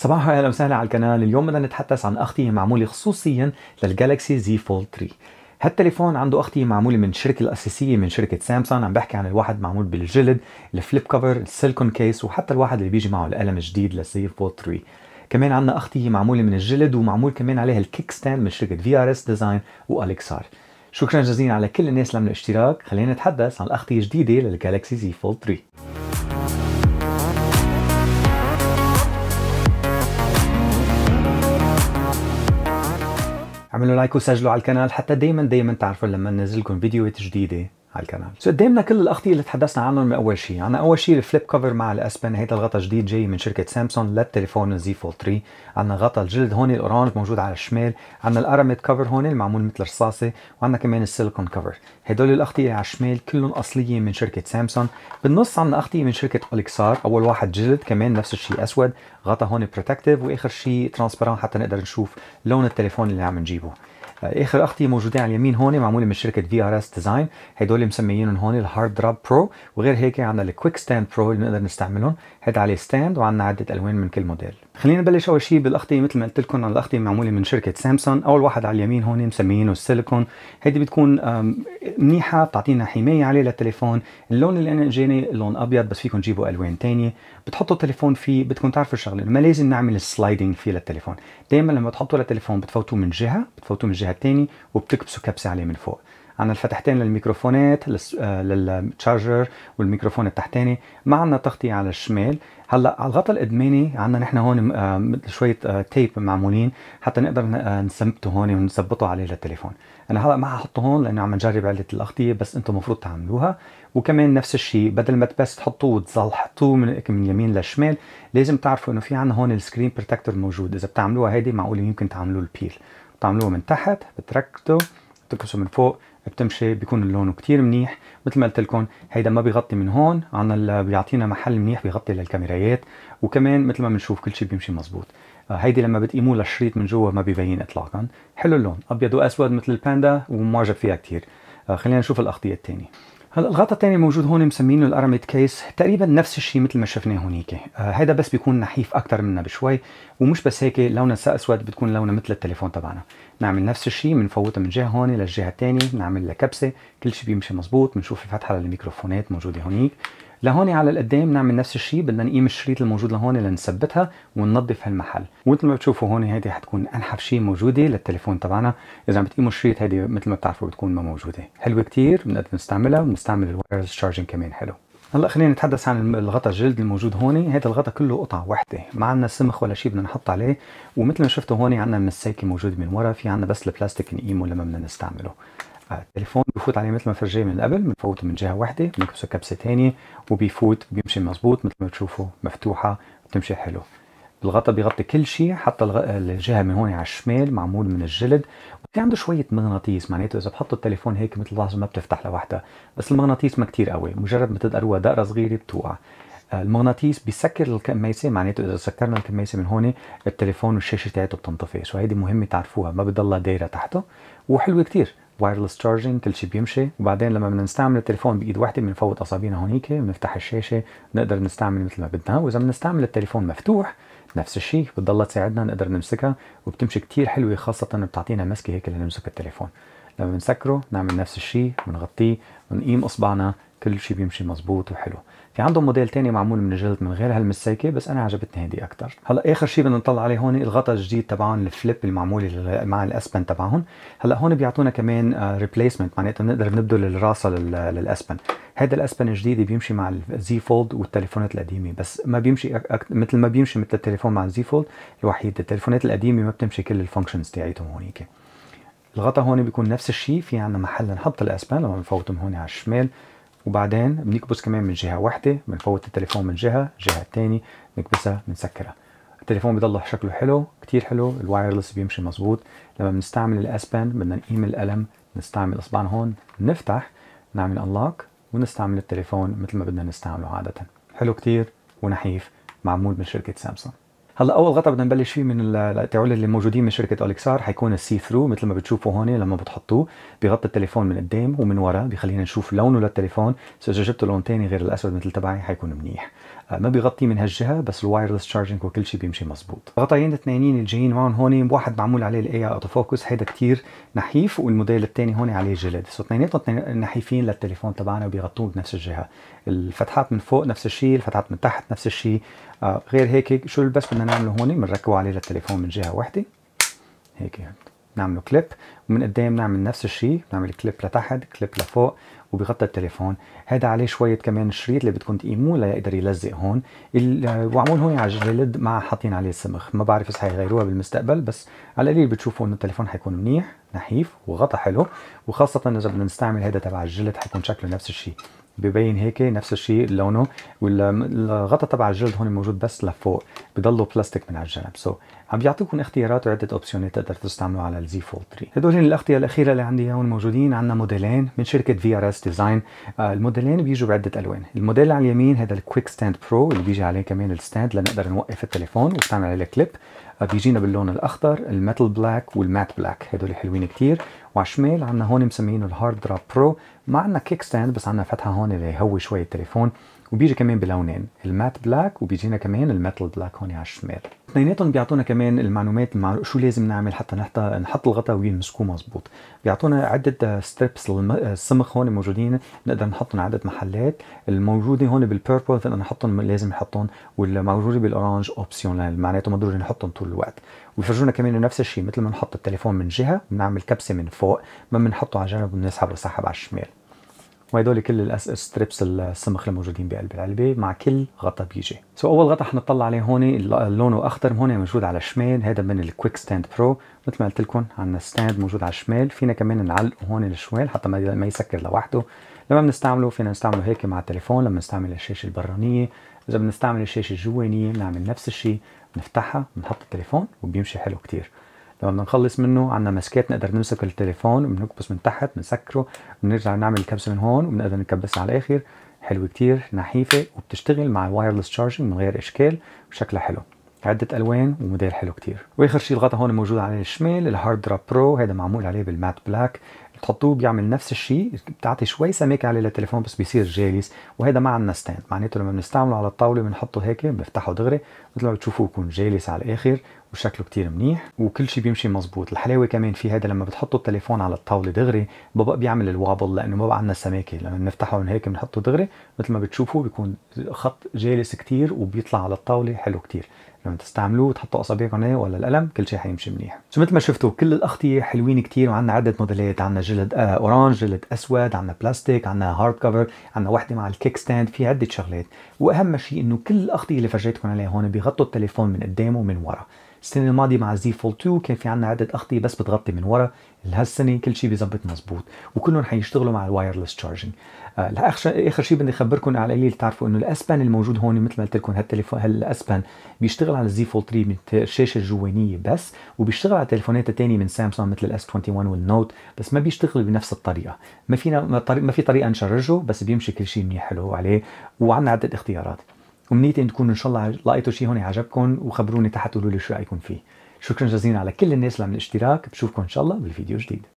صباح اهلا وسهلا على القناه اليوم بدنا نتحدث عن اختي معموله خصوصيا للجالكسي زي فول 3 هالتليفون عنده اختي معموله من الشركه الاساسيه من شركه سامسونج عم بحكي عن الواحد معمول بالجلد الفليب كفر السيليكون كيس وحتى الواحد اللي بيجي معه القلم الجديد للزي فول 3 كمان عندنا اختي معموله من الجلد ومعمول كمان عليها الكيك ستاند من شركه في ار اس ديزاين والكسار شكرا جزيلا على كل الناس اللي عملوا اشتراك خلينا نتحدث عن الاختي الجديدة للجالكسي زي فول 3 اعملوا لايك وسجلوا على القناه حتى دايما دايما تعرفوا لما ننزل لكم فيديوهات جديده على الكنال سو قدامنا كل الاغطيه اللي تحدثنا عنهم من اول شيء عنا اول شيء الفليب كفر مع الاسبن هيدا الغطا جديد جاي من شركه سامسونج للتليفون زي فول 3 عنا غطا الجلد هون الاورانج موجود على الشمال عنا الاراميد كفر هون المعمول مثل رصاصه وعنا كمان السيليكون كفر هدول الاغطيه على الشمال كلهم اصليه من شركه سامسونج بالنص عنا اغطيه من شركه اوليكسار اول واحد جلد كمان نفس الشيء اسود غطا هون بروتكتيف واخر شيء ترانسبران حتى نقدر نشوف لون التليفون اللي عم نجيبه اخر اخطي موجودين على اليمين هون معموله من شركه في ار اس ديزاين هدول مسميينهم هون الهارد دراب برو وغير هيك عندنا الكويك ستاند برو اللي بنقدر نستعملهم هيدا عليه ستاند وعندنا عده الوان من كل موديل خلينا نبلش اول شيء بالاغطيه مثل ما قلت لكم على الاغطيه معموله من شركه سامسونج اول واحد على اليمين هون مسميينه السيليكون هيدي بتكون منيحه بتعطينا حمايه عليه للتليفون اللون اللي انا اجاني لون ابيض بس فيكم تجيبوا الوان تانية بتحطوا التليفون فيه بدكم تعرفوا الشغله ما لازم نعمل السلايدنج فيه للتليفون دائما لما تحطوا للتليفون بتفوتوه من جهه بتفوتوه من الجهه الثانيه وبتكبسوا كبسه عليه من فوق عندنا الفتحتين للميكروفونات للتشارجر آه، والميكروفون التحتاني ما عندنا تغطيه على الشمال هلا على الغطاء الادماني عندنا نحن هون آه، مثل شويه تيب آه، معمولين حتى نقدر نثبته هون ونثبته عليه للتليفون انا هلا ما ححطه هون لانه عم نجرب عله الاغطيه بس انتم المفروض تعملوها وكمان نفس الشيء بدل ما بس تحطوه وتزلحطوه من من اليمين للشمال لازم تعرفوا انه في عندنا هون السكرين بروتكتور موجود اذا بتعملوها هيدي معقول يمكن تعملوا البيل بتعملوه من تحت بتركته بتكبسه من فوق بتمشي بيكون اللون كتير منيح مثل ما قلت لكم هيدا ما بيغطي من هون عنا بيعطينا محل منيح بيغطي للكاميرايات وكمان مثل ما بنشوف كل شيء بيمشي مزبوط آه، هيدي لما بتقيموه للشريط من جوا ما بيبين اطلاقا حلو اللون ابيض واسود مثل الباندا ومعجب فيها كتير آه، خلينا نشوف الاغطيه الثانيه هلا الغطاء الثاني موجود هون مسمينه الاراميد كيس تقريبا نفس الشيء مثل ما شفناه هونيك آه، هيدا بس بيكون نحيف اكثر منها بشوي ومش بس هيك لونه اسود بتكون لونه مثل التليفون تبعنا نعمل نفس الشيء بنفوتها من جهه هون للجهه الثانيه بنعمل لها كبسه كل شيء بيمشي مزبوط بنشوف الفتحه للميكروفونات موجوده هونيك لهون على القدام نعمل نفس الشيء بدنا نقيم الشريط الموجود لهون لنثبتها وننظف هالمحل ومثل ما بتشوفوا هون هيدي حتكون انحف شيء موجوده للتليفون تبعنا اذا عم بتقيموا الشريط هيدي مثل ما بتعرفوا بتكون ما موجوده حلوه كثير بنقدر نستعملها وبنستعمل الوايرلس شارجنج كمان حلو هلا خلينا نتحدث عن الغطاء الجلد الموجود هون هذا الغطاء كله قطع وحده ما عندنا سمخ ولا شيء بدنا نحط عليه ومثل ما شفتوا هون عندنا مساكي موجود من ورا في عندنا بس البلاستيك نقيمه لما بدنا نستعمله التليفون بفوت عليه مثل ما فرجيه من قبل بنفوته من جهه واحده بنكبسه كبسه ثانيه وبيفوت بيمشي مزبوط مثل ما بتشوفوا مفتوحه بتمشي حلو الغطا بيغطي كل شيء حتى الجهه من هون على الشمال معمول من الجلد وفي عنده شويه مغناطيس معناته اذا بحطوا التليفون هيك مثل لحظه ما بتفتح لوحدها بس المغناطيس ما كتير قوي مجرد ما تدقروها دقره صغيره بتوقع آه، المغناطيس بيسكر الكميسه معناته اذا سكرنا الكميسه من هون التليفون والشاشه تاعته بتنطفي سو هيدي مهمه تعرفوها ما بضلها دايره تحته وحلوه كتير وايرلس تشارجنج كل شيء بيمشي وبعدين لما بدنا نستعمل التليفون بايد وحده بنفوت اصابينا هونيك بنفتح الشاشه بنقدر نستعمل مثل ما بدنا واذا بنستعمل التليفون مفتوح نفس الشيء بتضلها تساعدنا نقدر نمسكها وبتمشي كتير حلوه خاصه بتعطينا مسكه هيك لنمسك التليفون لما بنسكره نعمل نفس الشيء بنغطيه بنقيم اصبعنا كل شيء بيمشي مزبوط وحلو في عندهم موديل تاني معمول من الجلد من غير هالمسيكه بس انا عجبتني هيدي اكثر هلا اخر شيء بدنا نطلع عليه هون الغطاء الجديد تبعهم الفليب المعمول مع الاسبن تبعهم هلا هون بيعطونا كمان ريبليسمنت آه، معناتها بنقدر نبدل الراسه للاسبن هذا الاسبن الجديد بيمشي مع الزي فولد والتليفونات القديمه بس ما بيمشي مثل ما بيمشي مثل التليفون مع الزي فولد الوحيد التليفونات القديمه ما بتمشي كل الفانكشنز تاعيتهم هونيك الغطاء هون بيكون نفس الشيء في عندنا محل نحط الاسبان لما نفوتهم هون على الشمال وبعدين بنكبس كمان من جهه واحده بنفوت التليفون من جهه الجهه الثانيه بنكبسها بنسكرها التليفون بيضل شكله حلو كتير حلو الوايرلس بيمشي مظبوط لما بنستعمل الاسبن بدنا نقيم القلم نستعمل اصبعنا هون نفتح نعمل انلوك ونستعمل التليفون مثل ما بدنا نستعمله عاده حلو كتير ونحيف معمول من شركه سامسونج هلا اول غطاء بدنا نبلش فيه من التعول اللي موجودين من شركه الكسار حيكون السي ثرو مثل ما بتشوفوا هون لما بتحطوه بغطي التليفون من قدام ومن ورا بخلينا نشوف لونه للتليفون اذا جبتوا لون ثاني غير الاسود مثل تبعي حيكون منيح آه، ما بيغطي من هالجهه بس الوايرلس تشارجنج وكل شيء بيمشي مزبوط غطيين اللي الجايين معهم هون واحد معمول عليه الاي اوتو فوكس هيدا كثير نحيف والموديل الثاني هون عليه جلد سو اثنيناتهم نحيفين للتليفون تبعنا وبيغطوه بنفس الجهه الفتحات من فوق نفس الشيء الفتحات من تحت نفس الشيء آه غير هيك شو اللي بس بدنا نعمله هون بنركبه عليه للتليفون من جهه واحده هيك نعمله كليب ومن قدام نعمل نفس الشيء بنعمل كليب لتحت كليب لفوق وبغطى التليفون هذا عليه شوية كمان شريط اللي بدكم تقيموه ليقدر يلزق هون وعمول هون على الجلد مع حاطين عليه السمخ ما بعرف اذا حيغيروها بالمستقبل بس على القليل بتشوفوا انه التليفون حيكون منيح نحيف وغطى حلو وخاصة اذا بدنا نستعمل هذا تبع الجلد حيكون شكله نفس الشيء ببين هيك نفس الشيء لونه والغطاء تبع الجلد هون موجود بس لفوق بضلوا بلاستيك من على الجنب سو so, عم بيعطيكم اختيارات وعده اوبشنات تقدر تستعملوها على الزي فول 3 هدول الاغطيه الاخيره اللي عندي هون موجودين عندنا موديلين من شركه في ار اس ديزاين الموديلين بيجوا بعده الوان الموديل اللي على اليمين هذا الكويك ستاند برو اللي بيجي عليه كمان الستاند لنقدر نوقف التليفون ونستعمل عليه كليب بيجينا باللون الاخضر الميتال بلاك والمات بلاك هدول حلوين كتير وعلى الشمال عندنا هون مسمينه الهارد دراب برو ما عندنا كيك ستاند بس عندنا فتحه هون اللي هو شوي التليفون وبيجي كمان بلونين المات بلاك وبيجينا كمان الميتال بلاك هون على الشمال اثنيناتهم بيعطونا كمان المعلومات مع شو لازم نعمل حتى نحط نحط الغطاء وينمسكوه مزبوط بيعطونا عده ستريبس السمخ هون موجودين نقدر نحطهم عده محلات الموجوده هون بالبيربل فانا نحطهم لازم نحطهم والموجوده بالاورانج اوبسيونال معناته ما ضروري نحطهم طول الوقت ويفرجونا كمان نفس الشيء مثل ما نحط التليفون من جهه بنعمل كبسه من فوق ما بنحطه على جنب وبنسحب السحب على الشمال وهدول كل الاس ستريبس السمخ الموجودين بقلب العلبه مع كل غطا بيجي سو so اول غطا حنطلع عليه هون لونه اخضر هون موجود على الشمال هذا من الكويك ستاند برو مثل ما قلت لكم عندنا ستاند موجود على الشمال فينا كمان نعلقه هون للشمال حتى ما يسكر لوحده لما بنستعمله فينا نستعمله هيك مع التليفون لما نستعمل الشاشه البرانيه اذا بنستعمل الشاشه الجوانيه بنعمل نفس الشيء بنفتحها بنحط التليفون وبيمشي حلو كتير لما بدنا نخلص منه عندنا ماسكات نقدر نمسك التليفون بنكبس من تحت بنسكره بنرجع نعمل الكبسه من هون وبنقدر نكبسها على الاخر حلوه كتير نحيفه وبتشتغل مع وايرلس تشارجنج من غير اشكال وشكلها حلو عدة ألوان وموديل حلو كتير وآخر شيء الغطاء هون موجود على الشمال الهارد دراب برو هذا معمول عليه بالمات بلاك بتحطوه بيعمل نفس الشيء بتعطي شوي سماكه عليه للتليفون بس بيصير جالس وهذا ما عندنا ستاند معناته لما بنستعمله على الطاوله بنحطه هيك بنفتحه دغري مثل ما بتشوفوه بكون جالس على الاخر وشكله كتير منيح وكل شيء بيمشي مزبوط الحلاوه كمان في هذا لما بتحطوا التليفون على الطاوله دغري بابا بيعمل الوابل لانه ما بقى عندنا سماكه لما بنفتحه من هيك بنحطه دغري مثل ما بتشوفوا بيكون خط جالس كتير وبيطلع على الطاوله حلو كتير لما تستعملوه وتحطوا اصابعكم عليه ولا القلم كل شيء حيمشي منيح سو مثل ما شفتوا كل الاغطيه حلوين كتير وعندنا عده موديلات عندنا جلد آه، اورانج جلد اسود عندنا بلاستيك عندنا هارد كفر عندنا وحده مع الكيك ستاند في عده شغلات واهم شيء انه كل الاغطيه اللي فرجيتكم عليها هون بيغطوا التليفون من قدامه ومن ورا السنه الماضيه مع زي فول 2 كان في عندنا عده اغطيه بس بتغطي من ورا هالسنه كل شيء بيزبط مزبوط وكلهم حيشتغلوا مع الوايرلس تشارجنج آه اخر شيء بدي اخبركم على قليل تعرفوا انه الاسبان الموجود هون مثل ما قلت لكم هالتليفون هالاسبان بيشتغل على الزي فول 3 من الشاشه الجوانيه بس وبيشتغل على تليفونات تانية من سامسونج مثل الاس 21 والنوت بس ما بيشتغل بنفس الطريقه ما فينا ما في طريقه نشرجه بس بيمشي كل شيء منيح حلو عليه وعندنا عده اختيارات امنيتي ان تكونوا ان شاء الله لقيتوا شيء هون عجبكم وخبروني تحت قولوا لي شو رايكم فيه شكرا جزيلا على كل الناس اللي عملوا اشتراك بشوفكم ان شاء الله بفيديو جديد